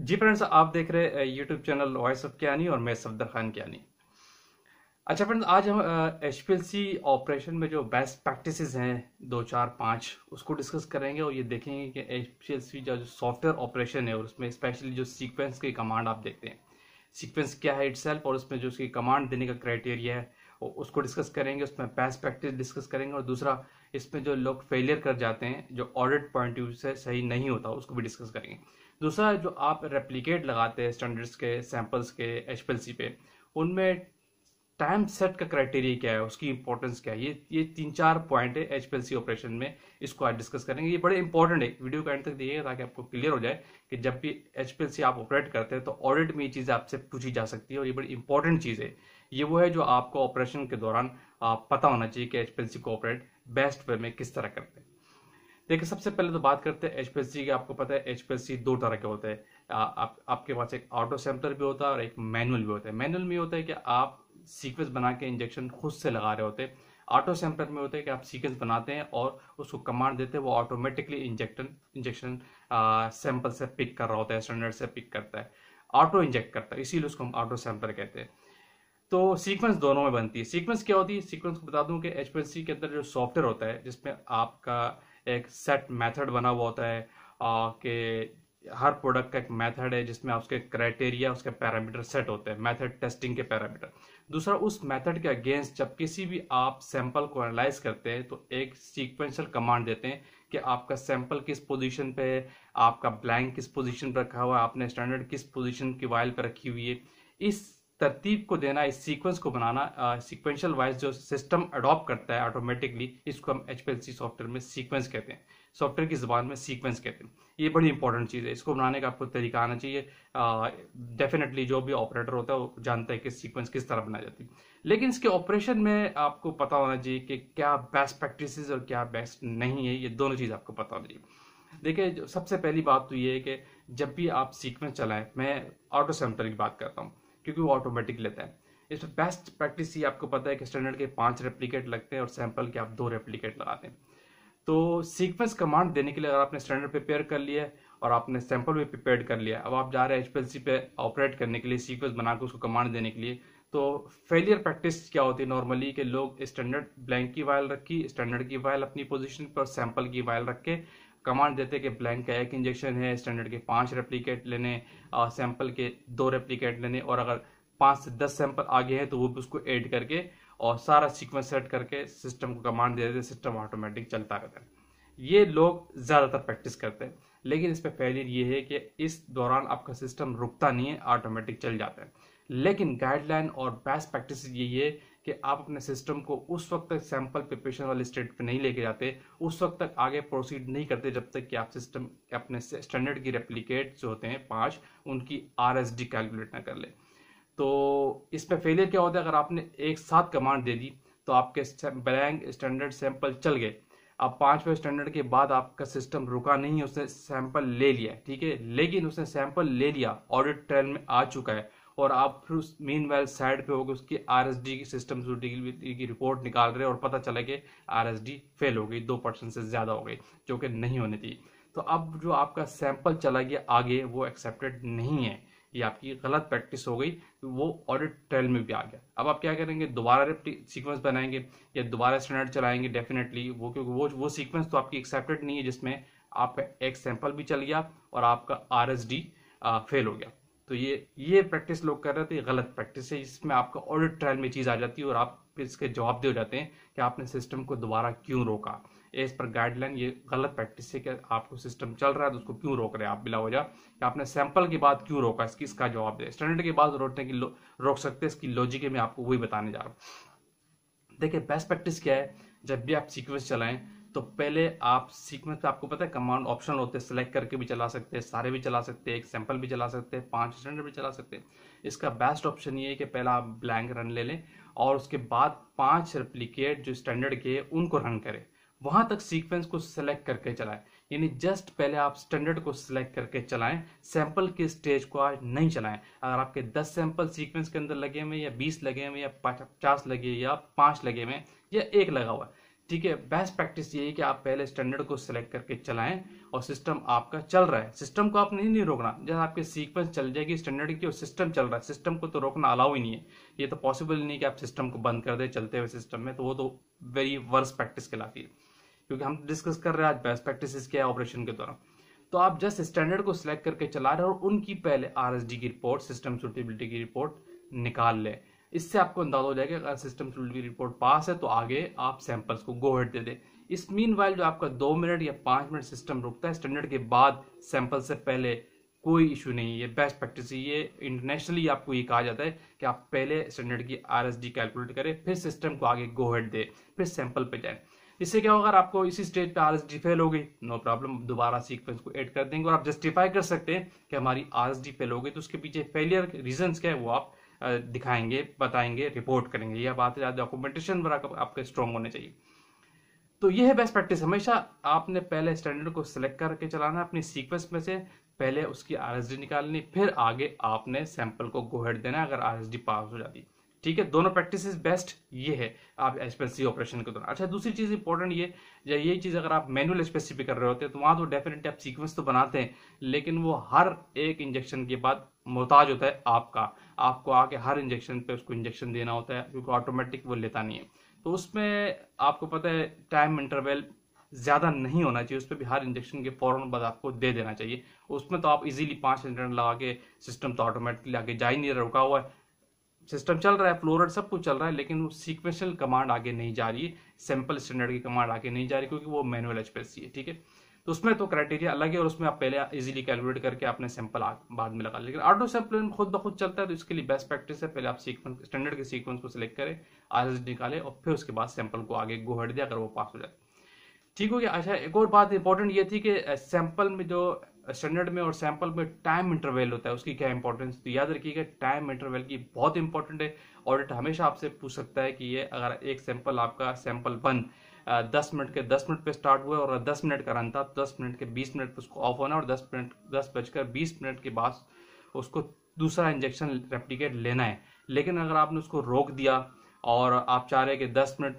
जी friends आप देख रहे यूट्यूब चैनल वॉइस ऑफ क्यानी और मैं सफदर खान क्यानी अच्छा फ्रेंड्स आज हम एच ऑपरेशन में जो बेस्ट प्रैक्टिसेस हैं दो चार पाँच उसको डिस्कस करेंगे और ये देखेंगे कि एच पी जो सॉफ्टवेयर ऑपरेशन है और उसमें स्पेशली जो सीक्वेंस की कमांड आप देखते हैं सीक्वेंस क्या है इट और उसमें जो उसकी कमांड देने का क्राइटेरिया है उसको डिस्कस करेंगे उसमें बेस्ट प्रैक्टिस डिस्कस करेंगे और दूसरा इसमें जो लोग फेलियर कर जाते हैं जो ऑडिट पॉइंट ऑफ व्यू से सही नहीं होता उसको भी डिस्कस करेंगे दूसरा जो आप रेप्लीकेट लगाते हैं स्टैंडर्ड्स के सैम्पल्स के एच पे उनमें टाइम सेट का क्राइटेरिया क्या है उसकी इंपॉर्टेंस क्या है ये ये तीन चार पॉइंट है एच ऑपरेशन में इसको आज डिस्कस करेंगे ये बड़े इंपॉर्टेंट है वीडियो को एंड तक देखिएगा ताकि आपको क्लियर हो जाए कि जब भी एच आप ऑपरेट करते हैं तो ऑडिट में ये चीज़ आपसे पूछी जा सकती है और ये बड़ी इंपॉर्टेंट चीज़ है ये वो है जो आपको ऑपरेशन के दौरान पता होना चाहिए कि एच को ऑपरेट बेस्ट वे में किस तरह करते हैं देखिए सबसे पहले तो बात करते हैं एचपीएससी की आपको पता है एचपीएससी दो तरह के होते हैं आप, आपके पास एक ऑटो सैम्पलर भी होता है और एक मैनुअल भी होता है मैनुअल में होता है कि आप सीक्वेंस बना के इंजेक्शन खुद से लगा रहे होते हैं ऑटो सैम्पलर में होता है कि आप सीक्वेंस बनाते हैं और उसको कमांड देते हैं वो ऑटोमेटिकली इंजेक्टन इंजेक्शन सैंपल से पिक कर रहा होता है स्टैंडर्ड से पिक करता है ऑटो इंजेक्ट करता है इसीलिए उसको हम ऑटो सैम्पलर कहते हैं तो सीक्वेंस दोनों में बनती है सीक्वेंस क्या होती है सीक्वेंस को बता दूं कि एच के अंदर जो सॉफ्टवेयर होता है जिसमें आपका एक सेट मेथड बना हुआ होता है कि हर प्रोडक्ट का एक मेथड है जिसमें उसके क्राइटेरिया उसके पैरामीटर सेट होते हैं मेथड टेस्टिंग के पैरामीटर दूसरा उस मेथड के अगेंस्ट जब किसी भी आप सैंपल को एनालाइज करते हैं तो एक सीक्वेंशियल कमांड देते हैं कि आपका सैंपल किस पोजीशन पे है आपका ब्लैंक किस पोजीशन पर रखा हुआ है आपने स्टैंडर्ड किस पोजीशन की वायल पर रखी हुई है इस तरतीब को देना इस सीक्वेंस को बनाना सीक्वेंशियल वाइज जो सिस्टम अडॉप्ट करता है ऑटोमेटिकली इसको हम एच सॉफ्टवेयर में सीक्वेंस कहते हैं सॉफ्टवेयर की ज़बान में सीक्वेंस कहते हैं ये बड़ी इंपॉर्टेंट चीज़ है इसको बनाने का आपको तरीका आना चाहिए डेफिनेटली जो भी ऑपरेटर होता है वो जानता है कि सीक्वेंस किस तरह बनाई जाती है लेकिन इसके ऑपरेशन में आपको पता होना चाहिए कि क्या बेस्ट प्रैक्टिस और क्या बेस्ट नहीं है ये दोनों चीज़ आपको पता होना चाहिए देखिए सबसे पहली बात तो ये है कि जब भी आप सीक्वेंस चलाएं मैं ऑटो सैम्पल की बात करता हूँ क्योंकि वो ऑटोमेटिक लेता है इस बेस्ट प्रैक्टिस ये आपको पता है कि स्टैंडर्ड के पांच रेप्लीकेट लगते हैं और सैंपल के आप दो रेप्लीकेट लगाते हैं तो सीक्वेंस कमांड देने के लिए अगर आपने स्टैंडर्ड प्रिपेयर कर लिया और आपने सैंपल भी प्रिपेयर कर लिया अब आप जा रहे हैं एच पे ऑपरेट करने के लिए सीक्वेंस बनाकर उसको कमांड देने के लिए तो फेलियर प्रैक्टिस क्या होती है नॉर्मली कि लोग स्टैंडर्ड ब्लैंक की वायल रखी स्टैंडर्ड की वायल अपनी पोजिशन पर सैंपल की वायल रख के कमांड देते कि ब्लैंक का एक इंजेक्शन है स्टैंडर्ड के पांच रेप्लिकेट लेने और सैंपल के दो रेप्लिकेट लेने और अगर पांच से दस सैंपल आगे हैं तो वो भी उसको ऐड करके और सारा सीक्वेंस सेट करके सिस्टम को कमांड दे देते सिस्टम ऑटोमेटिक चलता रहता है ये लोग ज़्यादातर प्रैक्टिस करते हैं लेकिन इस पर फेलियर ये है कि इस दौरान आपका सिस्टम रुकता नहीं है ऑटोमेटिक चल जाता है लेकिन गाइडलाइन और बेस्ट प्रैक्टिस यही है कि आप अपने सिस्टम को उस वक्त तक सैंपल प्रिपरेशन वाले स्टेट पे नहीं लेके जाते उस वक्त तक आगे प्रोसीड नहीं करते जब तक कि आप सिस्टम अपने स्टैंडर्ड की रेप्लीकेट जो होते हैं पाँच उनकी आर एस डी कैलकुलेट ना कर ले तो इस पर फेलियर क्या होता है अगर आपने एक साथ कमांड दे दी तो आपके ब्लैंक स्टैंडर्ड सैंपल चल गए अब पाँचवें स्टैंडर्ड के बाद आपका सिस्टम रुका नहीं उसने सैंपल ले लिया ठीक है लेकिन उसने सैंपल ले लिया ऑडिट ट्रेन में आ चुका है और आप फिर उस मेन वेल साइड पे होकर उसकी आर एस डी की सिस्टम की रिपोर्ट निकाल रहे और पता चला कि आर एस डी फेल हो गई दो परसेंट से ज़्यादा हो गई जो कि नहीं होनी थी तो अब जो आपका सैंपल चला गया आगे वो एक्सेप्टेड नहीं है ये आपकी गलत प्रैक्टिस हो गई तो वो ऑडिट ट्रेल में भी आ गया अब आप क्या करेंगे दोबारा सीक्वेंस बनाएंगे या दोबारा स्टैंडर्ड चलाएंगे डेफिनेटली वो क्योंकि वो वो सीक्वेंस तो आपकी एक्सेप्टेड नहीं है जिसमें आपका एक सैंपल भी चल गया और आपका आर फेल हो गया तो ये ये प्रैक्टिस लोग कर रहे थे गलत प्रैक्टिस है इसमें आपका ऑडिट ट्रायल में चीज़ आ जाती है और आप इसके जवाब दे हो जाते हैं कि आपने सिस्टम को दोबारा क्यों रोका इस पर गाइडलाइन ये गलत प्रैक्टिस है कि आपको सिस्टम चल रहा है तो उसको क्यों रोक रहे हैं आप बिला वजह कि आपने सैंपल के बाद क्यों रोका इसकी इसका जवाब दे स्टैंडर्ड के बाद रोकने की रोक सकते हैं इसकी लॉजिक में आपको वही बताने जा रहा हूँ देखिए बेस्ट प्रैक्टिस क्या है जब भी आप सीक्वेंस चलाएं तो पहले आप सीक्वेंस पे आपको पता है कमांड ऑप्शन होते हैं सिलेक्ट करके भी चला सकते हैं सारे भी चला सकते हैं एक सैंपल भी चला सकते हैं पांच स्टैंडर्ड भी चला सकते हैं इसका बेस्ट ऑप्शन ये है कि पहला आप ब्लैंक रन ले लें और उसके बाद पांच रेप्लीकेट जो स्टैंडर्ड के उनको रन करें वहां तक सीक्वेंस को सिलेक्ट करके चलाएं यानी जस्ट पहले आप स्टैंडर्ड को सिलेक्ट करके चलाएं सैंपल के स्टेज को आज नहीं चलाएं अगर आपके 10 सैंपल सीक्वेंस के अंदर लगे हुए या 20 लगे हुए या 50 लगे या 5 लगे हुए या एक लगा हुआ है ठीक है बेस्ट प्रैक्टिस ये है कि आप पहले स्टैंडर्ड को सिलेक्ट करके चलाएं और सिस्टम आपका चल रहा है सिस्टम को आप नहीं नहीं रोकना जब आपके सीक्वेंस चल जाएगी स्टैंडर्ड की और सिस्टम चल रहा है सिस्टम को तो रोकना अलाउ ही नहीं है ये तो पॉसिबल नहीं कि आप सिस्टम को बंद कर दे चलते हुए सिस्टम में तो वो तो वेरी वर्स प्रैक्टिस कहलाती है क्योंकि हम डिस्कस कर रहे हैं आज बेस्ट प्रैक्टिस क्या है ऑपरेशन के दौरान तो आप जस्ट स्टैंडर्ड को सिलेक्ट करके चला रहे हैं और उनकी पहले आर की रिपोर्ट सिस्टम सुटेबिलिटी की रिपोर्ट निकाल लें इससे आपको अंदाजा हो जाएगा अगर सिस्टम की रिपोर्ट पास है तो आगे आप सैंपल्स को गो हेड दे दें इस मीन वाइल जो आपका दो मिनट या पाँच मिनट सिस्टम रुकता है स्टैंडर्ड के बाद सैंपल से पहले कोई इशू नहीं है बेस्ट प्रैक्टिस ये इंटरनेशनली आपको ये कहा जाता है कि आप पहले स्टैंडर्ड की आर कैलकुलेट करें फिर सिस्टम को आगे गो हेड दे फिर सैंपल पे जाएं इससे क्या होगा अगर आपको इसी स्टेज पे आर फेल हो गई नो प्रॉब्लम दोबारा सीक्वेंस को ऐड कर देंगे और आप जस्टिफाई कर सकते हैं कि हमारी आर फेल हो गई तो उसके पीछे फेलियर रीजन क्या है वो आप दिखाएंगे बताएंगे रिपोर्ट करेंगे यह बात डॉक्यूमेंटेशन बड़ा आपके स्ट्रॉन्ग होने चाहिए तो यह है बेस्ट प्रैक्टिस हमेशा आपने पहले स्टैंडर्ड को सिलेक्ट करके चलाना अपनी सीक्वेंस में से पहले उसकी डी निकालनी फिर आगे आपने सैंपल को गोहेड देना अगर आरएसडी पास हो जाती ठीक है दोनों प्रैक्टिस बेस्ट ये है आप एचपीएससी ऑपरेशन के दौरान अच्छा दूसरी चीज इंपॉर्टेंट ये या ये चीज अगर आप मैनुअल स्पेसिफिक कर रहे होते हैं तो वहां तो डेफिनेटली आप सीक्वेंस तो बनाते हैं लेकिन वो हर एक इंजेक्शन के बाद मोहताज होता है आपका आपको आके हर इंजेक्शन पे उसको इंजेक्शन देना होता है क्योंकि ऑटोमेटिक वो लेता नहीं है तो उसमें आपको पता है टाइम इंटरवल ज़्यादा नहीं होना चाहिए उस पर भी हर इंजेक्शन के फ़ौरन बाद आपको दे देना चाहिए उसमें तो आप इजीली पाँच इंजेक्शन लगा के सिस्टम तो ऑटोमेटिकली आगे जा ही नहीं रुका हुआ है सिस्टम चल रहा है फ्लोरड सब कुछ चल रहा है लेकिन वो सिक्वेंशल कमांड आगे नहीं जा रही है सिंपल स्टैंडर्ड की कमांड आगे नहीं जा रही क्योंकि वो मैनुअल एच है ठीक है तो उसमें तो क्राइटेरिया अलग है और उसमें आप पहले इजीली कैलकुलेट करके अपने सैंपल बाद में लगा लेकिन ऑटो सैंपल खुद ब खुद चलता है तो इसके लिए बेस्ट प्रैक्टिस है पहले आप सीक्वेंस स्टैंडर्ड के सीक्वेंस को सिलेक्ट करें आर निकालें और फिर उसके बाद सैंपल को आगे गोहट दिया अगर वो पास हो जाए ठीक हो गया अच्छा एक और बात इंपॉर्टेंट ये थी कि सैंपल में जो स्टैंडर्ड में और सैंपल में टाइम इंटरवल होता है उसकी क्या इंपॉर्टेंस तो याद रखिएगा टाइम इंटरवल की बहुत इंपॉर्टेंट है ऑडिट हमेशा आपसे पूछ सकता है कि ये अगर एक सैंपल आपका सैंपल वन दस मिनट के दस मिनट पे स्टार्ट हुआ और दस मिनट का रन था तो दस मिनट के बीस मिनट पे उसको ऑफ होना और दस मिनट दस बजकर बीस मिनट के बाद उसको दूसरा इंजेक्शन रेप्टिकेट लेना है लेकिन अगर आपने उसको रोक दिया और आप चाह रहे कि दस मिनट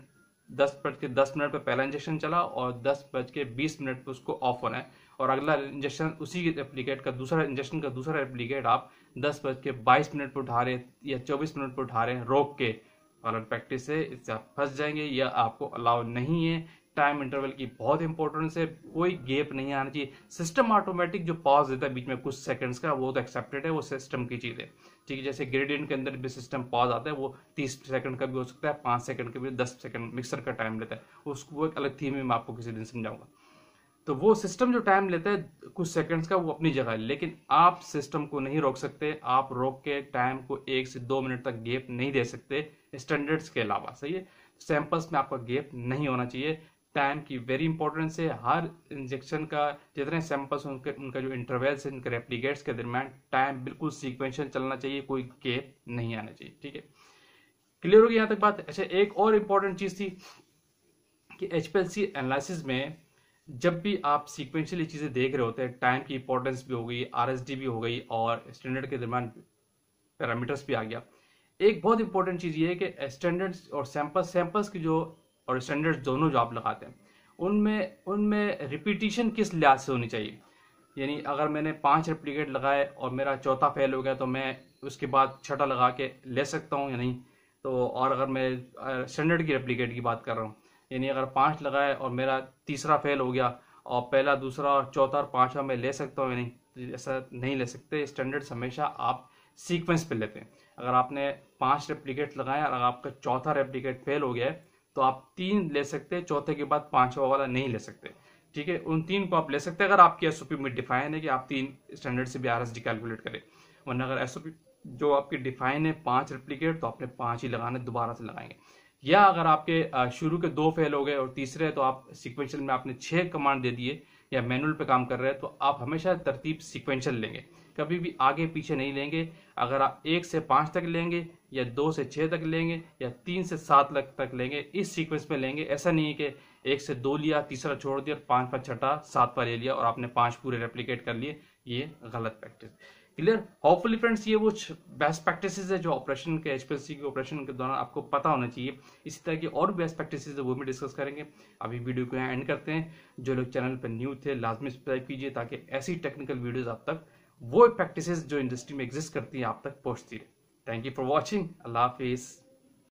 दस बज के दस मिनट पर पहला इंजेक्शन चला और दस बज के बीस मिनट पर उसको ऑफ होना है और अगला इंजेक्शन उसी रेप्लीकेट का दूसरा इंजेक्शन का दूसरा रेप्लीकेट आप दस बज के बाईस मिनट पर उठा रहे या चौबीस मिनट पर उठा रहे रोक के और प्रैक्टिस है इससे आप फंस जाएंगे या आपको अलाउ नहीं है टाइम इंटरवल की बहुत इंपॉर्टेंस है कोई गेप नहीं आना चाहिए सिस्टम ऑटोमेटिक जो पॉज देता है बीच में कुछ सेकंड्स का वो तो एक्सेप्टेड है वो सिस्टम की चीज़ है ठीक है जैसे ग्रेडियंट के अंदर भी सिस्टम पॉज आता है वो तीस सेकंड का भी हो सकता है पाँच सेकंड का भी दस सेकंड मिक्सर का टाइम लेता है उसको एक अलग थीम में मैं आपको किसी दिन समझाऊंगा तो वो सिस्टम जो टाइम लेता है कुछ सेकंड्स का वो अपनी जगह है लेकिन आप सिस्टम को नहीं रोक सकते आप रोक के टाइम को एक से दो मिनट तक गेप नहीं दे सकते स्टैंडर्ड्स के अलावा सही है सैंपल्स में आपका गेप नहीं होना चाहिए टाइम की वेरी इंपॉर्टेंस है हर इंजेक्शन का जितने सैंपल्स उनके उनका जो इंटरवेल्स है उनके रेप्लीकेट्स के दरमियान टाइम बिल्कुल सिक्वेंशन चलना चाहिए कोई गेप नहीं आना चाहिए ठीक है क्लियर होगी यहाँ तक बात अच्छा एक और इम्पॉर्टेंट चीज़ थी कि एच एनालिसिस में जब भी आप सीक्वेंशियली चीज़ें देख रहे होते हैं टाइम की इंपॉर्टेंस भी हो गई आर भी हो गई और स्टैंडर्ड के दरमियान पैरामीटर्स भी आ गया एक बहुत इंपॉर्टेंट चीज़ ये है कि स्टैंडर्ड्स और सैम्पल सैम्पल्स की जो और स्टैंडर्ड्स दोनों जो आप लगाते हैं उनमें उनमें रिपीटिशन किस लिहाज से होनी चाहिए यानी अगर मैंने पांच रेप्लीकेट लगाए और मेरा चौथा फेल हो गया तो मैं उसके बाद छठा लगा के ले सकता हूँ या नहीं तो और अगर मैं स्टैंडर्ड की रेप्लीकेट की बात कर रहा हूँ यानी अगर पाँच लगाए और मेरा तीसरा फेल हो गया और पहला दूसरा और चौथा और पाँचवा मैं ले सकता हूँ या नहीं तो ऐसा नहीं ले सकते स्टैंडर्ड्स हमेशा आप सीक्वेंस पे लेते हैं अगर आपने पांच रेप्लिकेट लगाए और अगर आपका चौथा रेप्लिकेट फेल हो गया है तो आप तीन ले सकते हैं चौथे के बाद पांचवा वाला नहीं ले सकते ठीक है उन तीन को आप ले सकते हैं अगर आपकी एस में डिफाइन है कि आप तीन स्टैंडर्ड से भी आर कैलकुलेट करें वरना अगर एस जो आपकी डिफाइन है पाँच रेप्लीकेट तो आपने पाँच ही लगाने दोबारा से लगाएंगे या अगर आपके शुरू के दो फेल हो गए और तीसरे तो आप सिक्वेंशियल में आपने छः कमांड दे दिए या मैनुअल पे काम कर रहे हैं तो आप हमेशा तरतीब सिक्वेंशियल लेंगे कभी भी आगे पीछे नहीं लेंगे अगर आप एक से पाँच तक लेंगे या दो से छः तक लेंगे या तीन से सात लग तक लेंगे इस सीक्वेंस में लेंगे ऐसा नहीं है कि एक से दो लिया तीसरा छोड़ दिया और पाँच पर छठा सात पर ले लिया और आपने पाँच पूरे रेप्लीकेट कर लिए ये गलत प्रैक्टिस क्लियर होपफुली फ्रेंड्स ये वो बेस्ट प्रैक्टिस है जो ऑपरेशन के एचपीएससी के ऑपरेशन के दौरान आपको पता होना चाहिए इसी तरह की और बेस्ट प्रैक्टिस है वो भी डिस्कस करेंगे अभी वीडियो को एंड करते हैं जो लोग चैनल पर न्यू थे लाजमी सब्सक्राइब कीजिए ताकि ऐसी टेक्निकल वीडियोज आप तक वो प्रैक्टिस जो इंडस्ट्री में एग्जिस्ट करती हैं आप तक पहुँचती है थैंक यू फॉर वॉचिंग अल्लाह हाफिज़